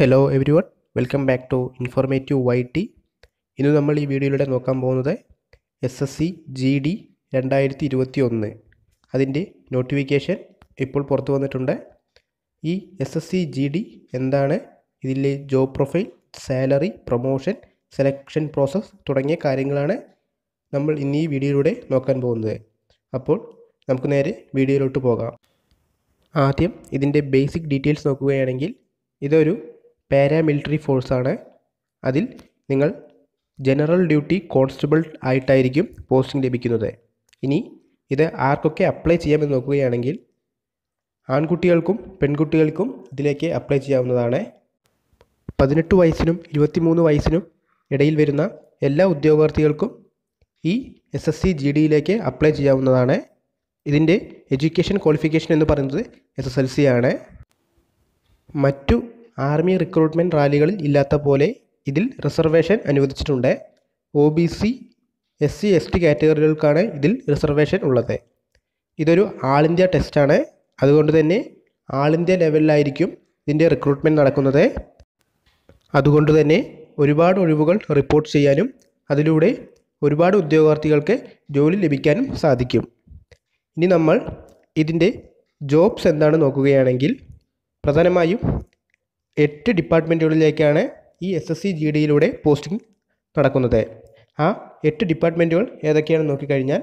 hello everyone welcome back to informative Y T ഇന്ന് നമ്മൾ ഈ വീഡിയോയിലൂടെ നോക്കാൻ പോകുന്നത് S S C G D രണ്ടായിരത്തി ഇരുപത്തി ഒന്ന് അതിൻ്റെ നോട്ടിഫിക്കേഷൻ ഇപ്പോൾ പുറത്തു വന്നിട്ടുണ്ട് ഈ S S C G D എന്താണ് ഇതിലെ job profile salary promotion selection process തുടങ്ങിയ കാര്യങ്ങളാണ് നമ്മൾ ഇന്ന് ഈ വീഡിയോയിലൂടെ നോക്കാൻ പോകുന്നത് അപ്പോൾ നമുക്ക് നേരെ വീഡിയോയിലോട്ട് പോകാം ആദ്യം ഇതിൻ്റെ ബേസിക് ഡീറ്റെയിൽസ് നോക്കുകയാണെങ്കിൽ ഇതൊരു പാരാമിലിറ്ററി ഫോഴ്സാണ് അതിൽ നിങ്ങൾ ജനറൽ ഡ്യൂട്ടി കോൺസ്റ്റബിൾ ആയിട്ടായിരിക്കും പോസ്റ്റിംഗ് ലഭിക്കുന്നത് ഇനി ഇത് ആർക്കൊക്കെ അപ്ലൈ ചെയ്യാമെന്ന് നോക്കുകയാണെങ്കിൽ ആൺകുട്ടികൾക്കും പെൺകുട്ടികൾക്കും ഇതിലേക്ക് അപ്ലൈ ചെയ്യാവുന്നതാണ് പതിനെട്ട് വയസ്സിനും ഇരുപത്തിമൂന്ന് വയസ്സിനും ഇടയിൽ വരുന്ന എല്ലാ ഉദ്യോഗാർത്ഥികൾക്കും ഈ എസ് എസ് സി ജി ഡിയിലേക്ക് അപ്ലൈ ചെയ്യാവുന്നതാണ് ഇതിൻ്റെ എഡ്യൂക്കേഷൻ ക്വാളിഫിക്കേഷൻ എന്ന് പറയുന്നത് എസ് എസ് എൽ സി ആണ് മറ്റു ആർമി റിക്രൂട്ട്മെൻറ്റ് റാലികളിൽ ഇല്ലാത്ത പോലെ ഇതിൽ റിസർവേഷൻ അനുവദിച്ചിട്ടുണ്ട് O B C S C S T കാറ്റഗറികൾക്കാണ് ഇതിൽ റിസർവേഷൻ ഉള്ളത് ഇതൊരു ആൾ ഇന്ത്യ ടെസ്റ്റാണ് അതുകൊണ്ട് തന്നെ ആൾ ഇന്ത്യ ലെവലിലായിരിക്കും ഇതിൻ്റെ റിക്രൂട്ട്മെൻറ്റ് നടക്കുന്നത് അതുകൊണ്ട് തന്നെ ഒരുപാട് ഒഴിവുകൾ റിപ്പോർട്ട് ചെയ്യാനും അതിലൂടെ ഒരുപാട് ഉദ്യോഗാർത്ഥികൾക്ക് ജോലി ലഭിക്കാനും സാധിക്കും ഇനി നമ്മൾ ഇതിൻ്റെ ജോബ്സ് എന്താണ് നോക്കുകയാണെങ്കിൽ പ്രധാനമായും എട്ട് ഡിപ്പാർട്ട്മെൻറ്റുകളിലേക്കാണ് ഈ എസ് എസ് സി ജി ഡിയിലൂടെ പോസ്റ്റിംഗ് നടക്കുന്നത് ആ എട്ട് ഡിപ്പാർട്ട്മെൻറ്റുകൾ ഏതൊക്കെയാണെന്ന് നോക്കിക്കഴിഞ്ഞാൽ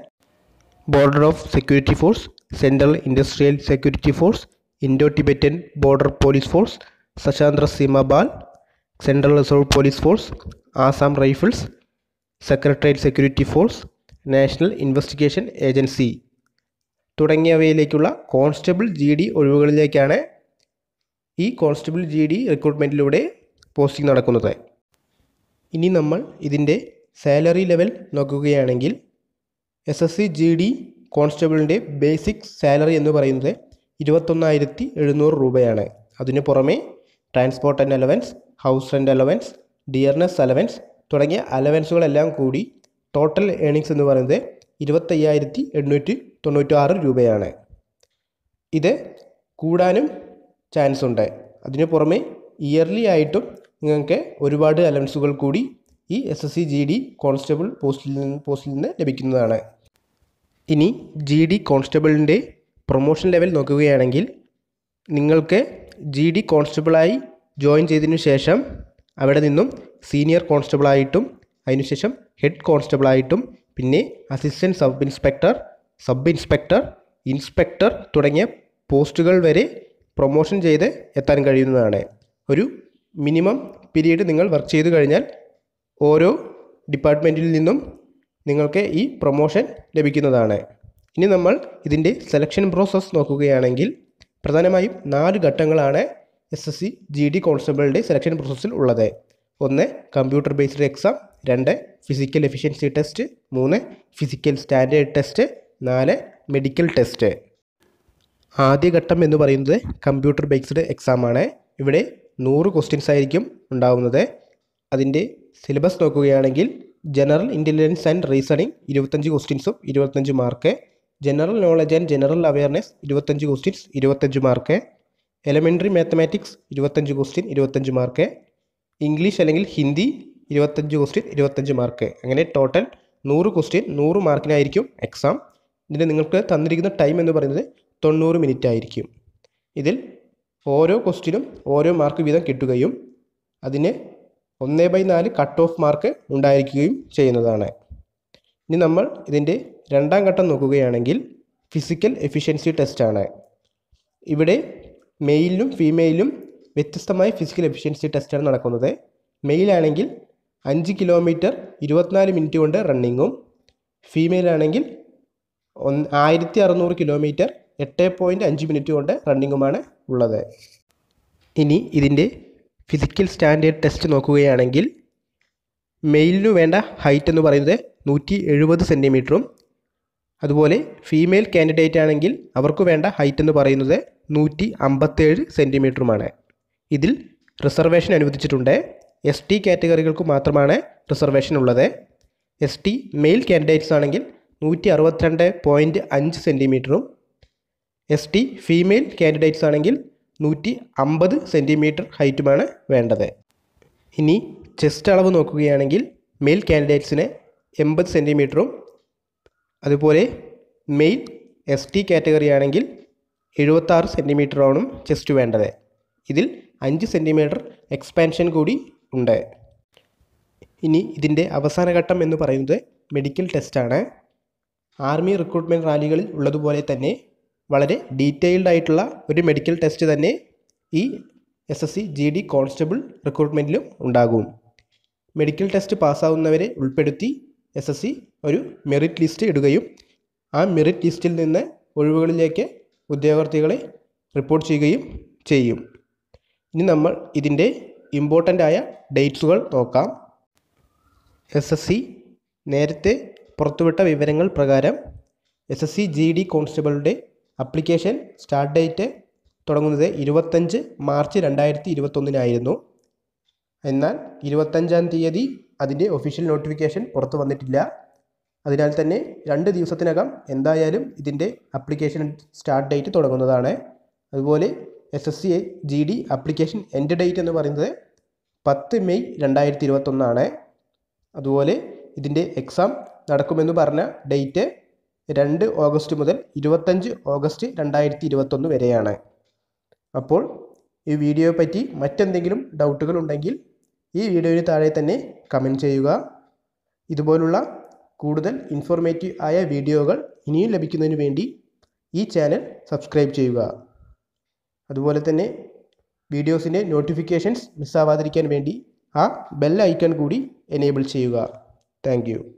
border of security force central industrial security force Indo Tibetan border police force Sashastra Seema Bal central reserve police force Assam rifles secretariat security force national investigation agency തുടങ്ങിയവയിലേക്കുള്ള കോൺസ്റ്റബിൾ ജി ഡി ഒഴിവുകളിലേക്കാണ് ഈ കോൺസ്റ്റബിൾ ജി ഡി റിക്രൂട്ട്മെൻറ്റിലൂടെ പോസ്റ്റിംഗ് നടക്കുന്നത് ഇനി നമ്മൾ ഇതിൻ്റെ salary level നോക്കുകയാണെങ്കിൽ S S C G D കോൺസ്റ്റബിളിൻ്റെ ബേസിക് സാലറി എന്ന് പറയുന്നത് ഇരുപത്തൊന്നായിരത്തി എഴുന്നൂറ് രൂപയാണ് അതിനു പുറമെ transport and allowance house rent allowance dearness allowance തുടങ്ങിയ അലവൻസുകളെല്ലാം കൂടി ടോട്ടൽ ഏണിങ്സ് എന്ന് പറയുന്നത് ഇരുപത്തയ്യായിരത്തി എണ്ണൂറ്റി തൊണ്ണൂറ്റാറ് രൂപയാണ് ഇത് കൂടാനും ചാൻസ് ഉണ്ട് അതിനു പുറമെ ഇയർലി ആയിട്ടും നിങ്ങൾക്ക് ഒരുപാട് അലവൻസുകൾ കൂടി ഈ S S C G D constable പോസ്റ്റിൽ നിന്ന് പോസ്റ്റിൽ നിന്ന് ലഭിക്കുന്നതാണ് ഇനി ജി ഡി കോൺസ്റ്റബിളിൻ്റെ പ്രൊമോഷൻ ലെവൽ നോക്കുകയാണെങ്കിൽ നിങ്ങൾക്ക് ജി ഡി കോൺസ്റ്റബിളായി ജോയിൻ ചെയ്തതിനു ശേഷം അവിടെ നിന്നും സീനിയർ കോൺസ്റ്റബിളായിട്ടും അതിനുശേഷം ഹെഡ് കോൺസ്റ്റബിളായിട്ടും പിന്നെ assistant sub inspector sub inspector inspector തുടങ്ങിയ പോസ്റ്റുകൾ വരെ പ്രൊമോഷൻ ചെയ്ത് എത്താൻ കഴിയുന്നതാണ് ഒരു മിനിമം പീരീഡ് നിങ്ങൾ വർക്ക് ചെയ്ത് കഴിഞ്ഞാൽ ഓരോ ഡിപ്പാർട്ട്മെൻറ്റിൽ നിന്നും നിങ്ങൾക്ക് ഈ പ്രൊമോഷൻ ലഭിക്കുന്നതാണ് ഇനി നമ്മൾ ഇതിൻ്റെ സെലക്ഷൻ പ്രോസസ്സ് നോക്കുകയാണെങ്കിൽ പ്രധാനമായും നാല് ഘട്ടങ്ങളാണ് S S C G D കോൺസ്റ്റബിളുടെ സെലക്ഷൻ പ്രോസസ്സിൽ ഉള്ളത് ഒന്ന് കമ്പ്യൂട്ടർ ബേസ്ഡ് എക്സാം രണ്ട് ഫിസിക്കൽ എഫിഷ്യൻസി ടെസ്റ്റ് മൂന്ന് ഫിസിക്കൽ സ്റ്റാൻഡേർഡ് ടെസ്റ്റ് നാല് മെഡിക്കൽ ടെസ്റ്റ് ആദ്യഘട്ടം എന്ന് പറയുന്നത് കമ്പ്യൂട്ടർ ബേസ്ഡ് എക്സാം ആണ് ഇവിടെ നൂറ് ക്വസ്റ്റ്യൻസ് ആയിരിക്കും ഉണ്ടാവുന്നത് അതിൻ്റെ സിലബസ് നോക്കുകയാണെങ്കിൽ ജനറൽ ഇൻ്റലിജൻസ് ആൻഡ് റീസണിങ് ഇരുപത്തഞ്ച് ക്വസ്റ്റ്യൻസും ഇരുപത്തഞ്ച് mark general knowledge and general awareness ഇരുപത്തഞ്ച് ക്വസ്റ്റ്യൻസ് ഇരുപത്തഞ്ച് മാർക്ക് എലമെൻ്ററി മാത്തമാറ്റിക്സ് ഇരുപത്തഞ്ച് ക്വസ്റ്റ്യൻ ഇരുപത്തഞ്ച് മാർക്ക് ഇംഗ്ലീഷ് അല്ലെങ്കിൽ ഹിന്ദി ഇരുപത്തഞ്ച് ക്വസ്റ്റ്യൻ ഇരുപത്തഞ്ച് മാർക്ക് അങ്ങനെ ടോട്ടൽ നൂറ് ക്വസ്റ്റ്യൻ നൂറ് മാർക്കിനായിരിക്കും എക്സാം ഇതിന് നിങ്ങൾക്ക് തന്നിരിക്കുന്ന ടൈം എന്ന് പറയുന്നത് തൊണ്ണൂറ് മിനിറ്റ് ആയിരിക്കും ഇതിൽ ഓരോ ക്വസ്റ്റിനും ഓരോ മാർക്ക് വീതം കിട്ടുകയും അതിന് ഒന്ന് ബൈ നാല് കട്ട് ഓഫ് മാർക്ക് ഉണ്ടായിരിക്കുകയും ചെയ്യുന്നതാണ് ഇനി നമ്മൾ ഇതിൻ്റെ രണ്ടാം ഘട്ടം നോക്കുകയാണെങ്കിൽ ഫിസിക്കൽ എഫിഷ്യൻസി ടെസ്റ്റാണ് ഇവിടെ മെയിലിലും ഫീമെയിലും വ്യത്യസ്തമായ ഫിസിക്കൽ എഫിഷ്യൻസി ടെസ്റ്റാണ് നടക്കുന്നത് മെയിലാണെങ്കിൽ അഞ്ച് കിലോമീറ്റർ ഇരുപത്തിനാല് മിനിറ്റ് കൊണ്ട് റണ്ണിങ്ങും ഫീമെയിലാണെങ്കിൽ ഒന്ന് ആയിരത്തി അറുന്നൂറ് കിലോമീറ്റർ എട്ട് പോയിൻറ്റ് അഞ്ച് മിനിറ്റ് കൊണ്ട് റണ്ണിങ്ങുമാണ് ഉള്ളത് ഇനി ഇതിൻ്റെ ഫിസിക്കൽ സ്റ്റാൻഡേർഡ് ടെസ്റ്റ് നോക്കുകയാണെങ്കിൽ മെയിലിനു വേണ്ട ഹൈറ്റ് എന്ന് പറയുന്നത് നൂറ്റി എഴുപത് സെൻറ്റിമീറ്ററും അതുപോലെ ഫീമെയിൽ കാൻഡിഡേറ്റ് ആണെങ്കിൽ അവർക്ക് വേണ്ട ഹൈറ്റ് എന്ന് പറയുന്നത് നൂറ്റി അമ്പത്തേഴ് സെൻറ്റിമീറ്ററുമാണ് ഇതിൽ റിസർവേഷൻ അനുവദിച്ചിട്ടുണ്ട് എസ് ടി കാറ്റഗറികൾക്ക് മാത്രമാണ് റിസർവേഷൻ ഉള്ളത് എസ് ടി മെയിൽ കാൻഡിഡേറ്റ്സ് ആണെങ്കിൽ നൂറ്റി അറുപത്തിരണ്ട് പോയിൻറ്റ് അഞ്ച് സെൻറ്റിമീറ്ററും എസ് ടി ഫീമെയിൽ കാൻഡിഡേറ്റ്സ് ആണെങ്കിൽ നൂറ്റി അമ്പത് സെൻറ്റിമീറ്റർ ഹൈറ്റുമാണ് വേണ്ടത് ഇനി ചെസ്റ്റ് അളവ് നോക്കുകയാണെങ്കിൽ മെയിൽ കാൻഡിഡേറ്റ്സിന് എൺപത് സെൻറ്റിമീറ്ററും അതുപോലെ മെയിൽ എസ് ടി കാറ്റഗറി ആണെങ്കിൽ എഴുപത്താറ് സെൻറ്റിമീറ്ററാണ് ചെസ്റ്റ് വേണ്ടത് ഇതിൽ അഞ്ച് സെൻറ്റിമീറ്റർ എക്സ്പാൻഷൻ കൂടി ഉണ്ട് ഇനി ഇതിൻ്റെ അവസാന ഘട്ടം എന്ന് പറയുന്നത് മെഡിക്കൽ ടെസ്റ്റാണ് ആർമി റിക്രൂട്ട്മെൻറ്റ് റാലികളിൽ ഉള്ളതുപോലെ തന്നെ വളരെ ഡീറ്റെയിൽഡ് ആയിട്ടുള്ള ഒരു മെഡിക്കൽ ടെസ്റ്റ് തന്നെ ഈ S S C G D constable റിക്രൂട്ട്മെൻറ്റിലും ഉണ്ടാകും മെഡിക്കൽ ടെസ്റ്റ് പാസ്സാവുന്നവരെ ഉൾപ്പെടുത്തി എസ് എസ് സി ഒരു മെറിറ്റ് ലിസ്റ്റ് ഇടുകയും ആ മെറിറ്റ് ലിസ്റ്റിൽ നിന്ന് ഒഴിവുകളിലേക്ക് ഉദ്യോഗാർത്ഥികളെ റിപ്പോർട്ട് ചെയ്യുകയും ചെയ്യും ഇനി നമ്മൾ ഇതിൻ്റെ ഇമ്പോർട്ടൻ്റ് ആയ ഡേറ്റ്സുകൾ നോക്കാം എസ് എസ് സി നേരത്തെ പുറത്തുവിട്ട വിവരങ്ങൾ പ്രകാരം S S C G D കോൺസ്റ്റബിളുടെ അപ്ലിക്കേഷൻ സ്റ്റാർട്ട് ഡേറ്റ് തുടങ്ങുന്നത് ഇരുപത്തഞ്ച് മാർച്ച് രണ്ടായിരത്തി ഇരുപത്തൊന്നിനായിരുന്നു എന്നാൽ ഇരുപത്തഞ്ചാം തീയതി അതിൻ്റെ ഒഫീഷ്യൽ നോട്ടിഫിക്കേഷൻ പുറത്തു വന്നിട്ടില്ല അതിനാൽ തന്നെ രണ്ട് ദിവസത്തിനകം എന്തായാലും ഇതിൻ്റെ അപ്ലിക്കേഷൻ സ്റ്റാർട്ട് ഡേറ്റ് തുടങ്ങുന്നതാണ് അതുപോലെ S S C G D application end date എന്ന് പറയുന്നത് പത്ത് മെയ് രണ്ടായിരത്തി ഇരുപത്തൊന്നാണ് അതുപോലെ ഇതിൻ്റെ എക്സാം നടക്കുമെന്ന് പറഞ്ഞ ഡേറ്റ് രണ്ട് ഓഗസ്റ്റ് മുതൽ ഇരുപത്തഞ്ച് ഓഗസ്റ്റ് രണ്ടായിരത്തി ഇരുപത്തൊന്ന് വരെയാണ് അപ്പോൾ ഈ വീഡിയോയെ പറ്റി മറ്റെന്തെങ്കിലും ഡൗട്ടുകൾ ഉണ്ടെങ്കിൽ ഈ വീഡിയോയിൽ താഴെ തന്നെ കമൻറ്റ് ചെയ്യുക ഇതുപോലുള്ള കൂടുതൽ ഇൻഫോർമേറ്റീവ് ആയ വീഡിയോകൾ ഇനിയും ലഭിക്കുന്നതിന് വേണ്ടി ഈ ചാനൽ സബ്സ്ക്രൈബ് ചെയ്യുക അതുപോലെ തന്നെ വീഡിയോസിൻ്റെ നോട്ടിഫിക്കേഷൻസ് മിസ്സാവാതിരിക്കാൻ വേണ്ടി ആ ബെൽ ഐക്കൺ കൂടി എനേബിൾ ചെയ്യുക താങ്ക്